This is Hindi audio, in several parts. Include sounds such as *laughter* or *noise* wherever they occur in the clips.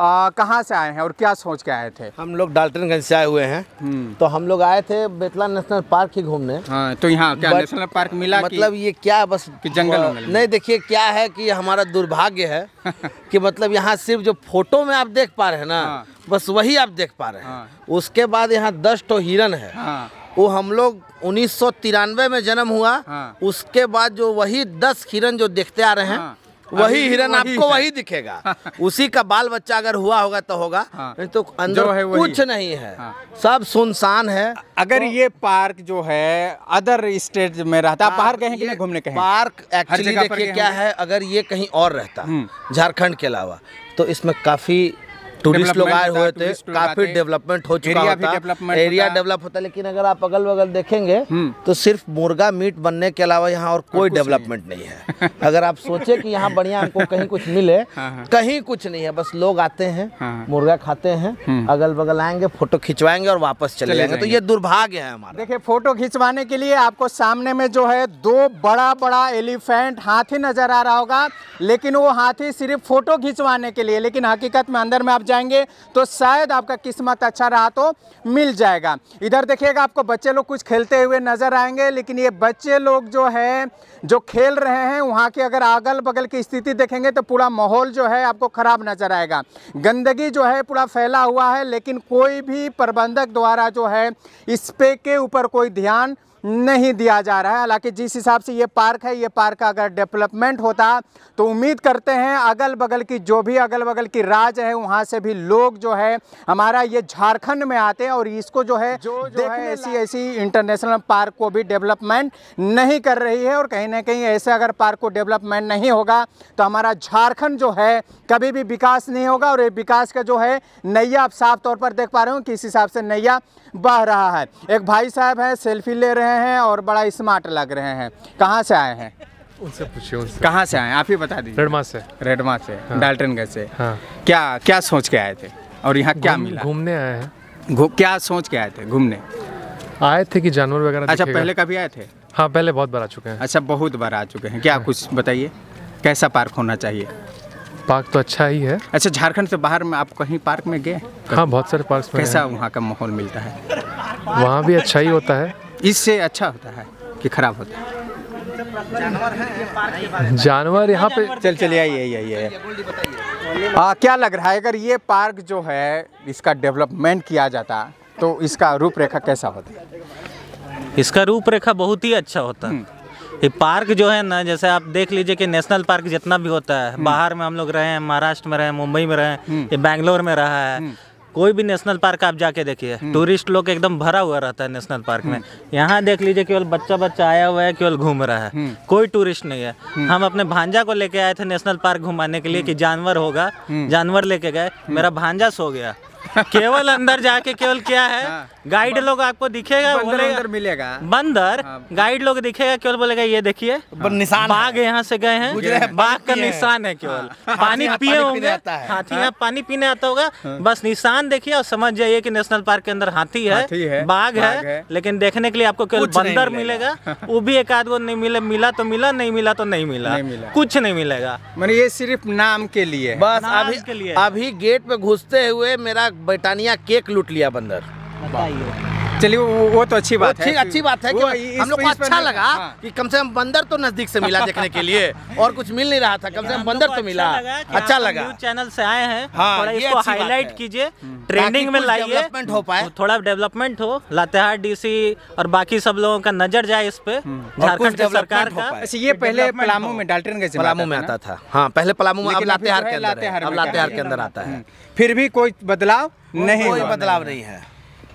कहाँ से आए हैं और क्या सोच के आए थे हम लोग डाल्टनगंज से आए हुए हैं हम्म। तो हम लोग आए थे बेतला नेशनल पार्क ही घूमने हाँ, तो यहाँ क्या नेशनल पार्क मिला मतलब ये क्या बस कि जंगल नहीं देखिए क्या है कि हमारा दुर्भाग्य है *laughs* कि मतलब यहाँ सिर्फ जो फोटो में आप देख पा रहे हैं ना हाँ। बस वही आप देख पा रहे हैं हाँ। उसके बाद यहाँ दस टो हिरन है हाँ। वो हम लोग उन्नीस में जन्म हुआ हाँ। उसके बाद जो वही दस हिरन जो देखते आ रहे हैं वही हिरन आपको वही दिखेगा *laughs* उसी का बाल बच्चा अगर हुआ होगा तो होगा हाँ। नहीं तो अंदर है कुछ नहीं है हाँ। सब सुनसान है अगर तो ये पार्क जो है अदर स्टेट में रहता पार्क कहीं कहीं घूमने कहीं पार्क एक्चुअली देखिए क्या है अगर ये कहीं और रहता हम्म। झारखंड के अलावा तो इसमें काफ़ी टूरिस्ट लोग आए हुए थे काफी डेवलपमेंट हो चुका होता एरिया डेवलप होता लेकिन अगर आप अगल बगल देखेंगे हम्म। तो सिर्फ मुर्गा मीट बनने के अलावा यहाँ और कोई डेवलपमेंट नहीं है अगर आप सोचे कि यहाँ बढ़िया हमको कहीं कुछ मिले *laughs* हाँ, हाँ। कहीं कुछ नहीं है बस लोग आते हैं हाँ, मुर्गा खाते हैं हम्म। अगल बगल आएंगे फोटो खिंचवाएंगे और वापस चले जाएंगे तो ये दुर्भाग्य है हमारा देखिये फोटो खिंचवाने के लिए आपको सामने में जो है दो बड़ा बड़ा एलिफेंट हाथी नजर आ रहा होगा लेकिन वो हाथी सिर्फ फोटो खिंचवाने के लिए लेकिन हकीकत में अंदर में आप जाएंगे तो शायद आपका किस्मत अच्छा रहा तो मिल जाएगा इधर देखिएगा आपको बच्चे लोग कुछ खेलते हुए नज़र आएंगे लेकिन ये बच्चे लोग जो है जो खेल रहे हैं वहाँ के अगर अगल बगल की स्थिति देखेंगे तो पूरा माहौल जो है आपको ख़राब नज़र आएगा गंदगी जो है पूरा फैला हुआ है लेकिन कोई भी प्रबंधक द्वारा जो है इस पे के ऊपर कोई ध्यान नहीं दिया जा रहा है हालांकि जिस हिसाब से ये पार्क है ये पार्क का अगर डेवलपमेंट होता तो उम्मीद करते हैं अगल बगल की जो भी अगल बगल की राज है वहाँ से भी लोग जो है हमारा ये झारखंड में आते हैं और इसको जो है जो, जो है ऐसी ऐसी इंटरनेशनल पार्क को भी डेवलपमेंट नहीं कर रही है और कहीं ना कहीं ऐसे अगर पार्क को डेवलपमेंट नहीं होगा तो हमारा झारखंड जो है कभी भी विकास नहीं होगा और ये विकास का जो है नैया आप साफ तौर पर देख पा रहे हो कि इस हिसाब से नैया बह रहा है एक भाई साहब है सेल्फी ले रहे हैं रहे हैं और बड़ा स्मार्ट लग रहे हैं कहाँ से आए हैं उनसे पूछिए उनसे कहाँ से आए आप ही बता दीजिए रेडमा से रेडमा से हाँ। डाल्टनगंज से हाँ। क्या क्या सोच के आए थे और यहाँ क्या मिला घूमने आए हैं क्या सोच के आए थे घूमने आए थे कि जानवर वगैरह अच्छा पहले कभी आए थे हाँ पहले बहुत बार आ चुके हैं अच्छा बहुत बार आ चुके हैं क्या हाँ। कुछ बताइए कैसा पार्क होना चाहिए पार्क तो अच्छा ही है अच्छा झारखंड से बाहर में आप कहीं पार्क में गए हाँ बहुत सारे पार्क कैसा वहाँ का माहौल मिलता है वहाँ भी अच्छा ही होता है इससे अच्छा होता है कि खराब होता है जानवर यहाँ पे चल चलिए आइए आइए आ, क्या लग रहा है अगर ये पार्क जो है इसका डेवलपमेंट किया जाता तो इसका रूपरेखा कैसा होता इसका रूपरेखा बहुत ही अच्छा होता हम्म। ये पार्क जो है ना जैसे आप देख लीजिए कि नेशनल पार्क जितना भी होता है हम्म। बाहर में हम लोग रहे हैं महाराष्ट्र में रहे हैं मुंबई में रहे हैं हम्म। ये बैंगलोर में रहा है कोई भी नेशनल पार्क आप जाके देखिए हम्म। टूरिस्ट लोग एकदम भरा हुआ रहता है नेशनल पार्क में हम्म। यहाँ देख लीजिए केवल बच्चा बच्चा आया हुआ है केवल घूम रहा है हम्म। कोई टूरिस्ट नहीं है हम अपने भांजा को लेके आए थे नेशनल पार्क घुमाने के लिए कि जानवर होगा जानवर लेके गए मेरा भांजा सो गया केवल अंदर जाके केवल क्या है हाँ। गाइड लोग आपको दिखेगा बंदर अंदर मिलेगा बंदर हाँ। गाइड लोग दिखेगा केवल बोलेगा ये देखिए हाँ। निशान बाघ यहाँ से गए हैं बाघ का निशान है केवल हाँ। पानी पिए होंगे हाथी हाँ। यहाँ पानी पीने आता होगा हाँ। बस निशान देखिए और समझ जाइए कि नेशनल पार्क के अंदर हाथी है बाघ है लेकिन देखने के लिए आपको केवल बंदर मिलेगा वो भी एक आध गो नहीं मिले मिला तो मिला नहीं मिला तो नहीं मिला कुछ नहीं मिलेगा मैंने ये सिर्फ नाम के लिए बस अभी के लिए अभी गेट पे घुसते हुए मेरा बैटानिया केक लूट लिया बंदर बताइए हाँ। चलिए वो, वो तो अच्छी बात है अच्छी बात है कि हम लोग को अच्छा लगा हाँ। कि कम से कम बंदर तो नजदीक से मिला देखने के लिए *laughs* और कुछ मिल नहीं रहा था कम से कम बंदर तो मिला अच्छा लगा अच्छा चैनल से आए हैं हाँ, थोड़ा इसको हाईलाइट कीजिए ट्रेंडिंग हम्म। में लाइए डेवलपमेंट हो पाए हम्म, थोड़ा डेवलपमेंट हो लातेहार डीसी और बाकी सब लोगों का नजर जाए इस पे हम्म। झारखंड सरकार का अच्छा, ये पहले पलामू में डाल्टन गए पलामू में आता था हाँ पहले पलामू में लातेहार के अंदर आता है फिर भी कोई बदलाव नहीं कोई बदलाव नहीं है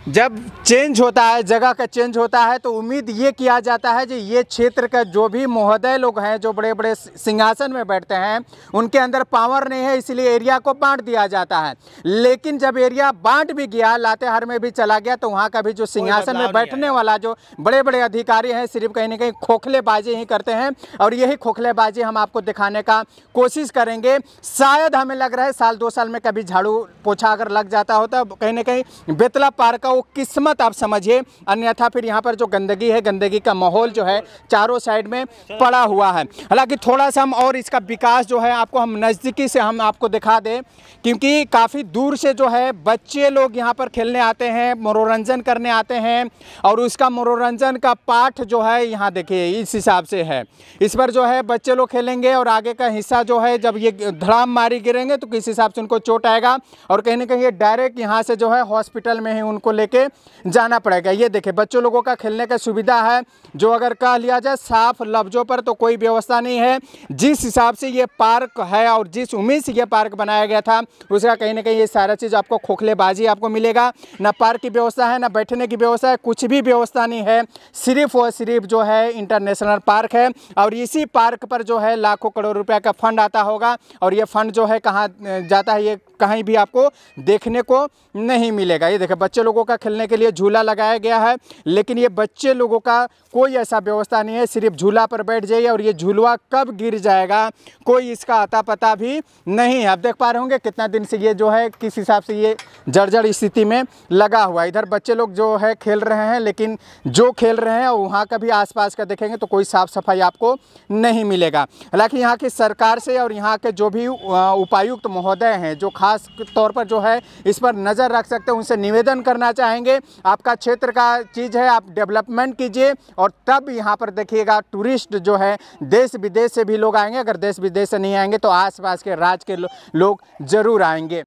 जब चेंज होता है जगह का चेंज होता है तो उम्मीद ये किया जाता है कि ये क्षेत्र का जो भी महोदय लोग हैं जो बड़े बड़े सिंहासन में बैठते हैं उनके अंदर पावर नहीं है इसलिए एरिया को बांट दिया जाता है लेकिन जब एरिया बांट भी गया लातेहार में भी चला गया तो वहाँ का भी जो सिंहासन में बैठने वाला जो बड़े बड़े अधिकारी हैं सिर्फ कहीं ना कहीं खोखलेबाजी ही करते हैं और यही खोखलेबाजी हम आपको दिखाने का कोशिश करेंगे शायद हमें लग रहा है साल दो साल में कभी झाड़ू पोछा अगर लग जाता हो तो कहीं ना कहीं बेतला पार्क वो किस्मत आप समझिए अन्यथा फिर यहाँ पर जो गंदगी है गंदगी का माहौल जो है चारों साइड में पड़ा हुआ है हालांकि थोड़ा सा हम और इसका विकास जो है आपको हम नज़दीकी से हम आपको दिखा दें क्योंकि काफ़ी दूर से जो है बच्चे लोग यहाँ पर खेलने आते हैं मनोरंजन करने आते हैं और उसका मनोरंजन का पाठ जो है यहाँ देखिए इस हिसाब से है इस पर जो है बच्चे लोग खेलेंगे और आगे का हिस्सा जो है जब ये धड़ाम मारी गिरेंगे तो किस हिसाब से उनको चोट आएगा और कहीं ना कहीं ये डायरेक्ट यहाँ से जो है हॉस्पिटल में ही उनको ले लेके जाना पड़ेगा ये देखिए बच्चों लोगों का खेलने का सुविधा है जो अगर कह लिया जाए साफ लफ्जों पर तो कोई व्यवस्था नहीं है जिस हिसाब से ये पार्क है और जिस उम्मीद से ये पार्क बनाया गया था उसका कहीं ना कहीं ये सारा चीज़ आपको खोखलेबाजी आपको मिलेगा ना पार्क की व्यवस्था है ना बैठने की व्यवस्था है कुछ भी व्यवस्था नहीं है सिर्फ और सिर्फ जो है इंटरनेशनल पार्क है और इसी पार्क पर जो है लाखों करोड़ रुपया का फंड आता होगा और ये फंड जो है कहाँ जाता है ये कहीं भी आपको देखने को नहीं मिलेगा ये देखिए बच्चे लोगों का खेलने के लिए झूला लगाया गया है लेकिन ये बच्चे लोगों का कोई ऐसा व्यवस्था नहीं है सिर्फ झूला पर बैठ जाइए और ये झूलवा कब गिर जाएगा कोई इसका आता पता भी नहीं है आप देख पा रहे होंगे कितना दिन से ये जो है किस हिसाब से ये जर्जर स्थिति में लगा हुआ इधर बच्चे लोग जो है खेल रहे हैं लेकिन जो खेल रहे हैं वहाँ का भी आस का देखेंगे तो कोई साफ़ सफाई आपको नहीं मिलेगा हालाँकि यहाँ की सरकार से और यहाँ के जो भी उपायुक्त महोदय हैं जो खास तौर पर जो है इस पर नज़र रख सकते हैं उनसे निवेदन करना चाहेंगे आपका क्षेत्र का चीज़ है आप डेवलपमेंट कीजिए और तब यहाँ पर देखिएगा टूरिस्ट जो है देश विदेश से भी लोग आएंगे अगर देश विदेश से नहीं आएंगे तो आसपास के राज्य के लो, लोग ज़रूर आएंगे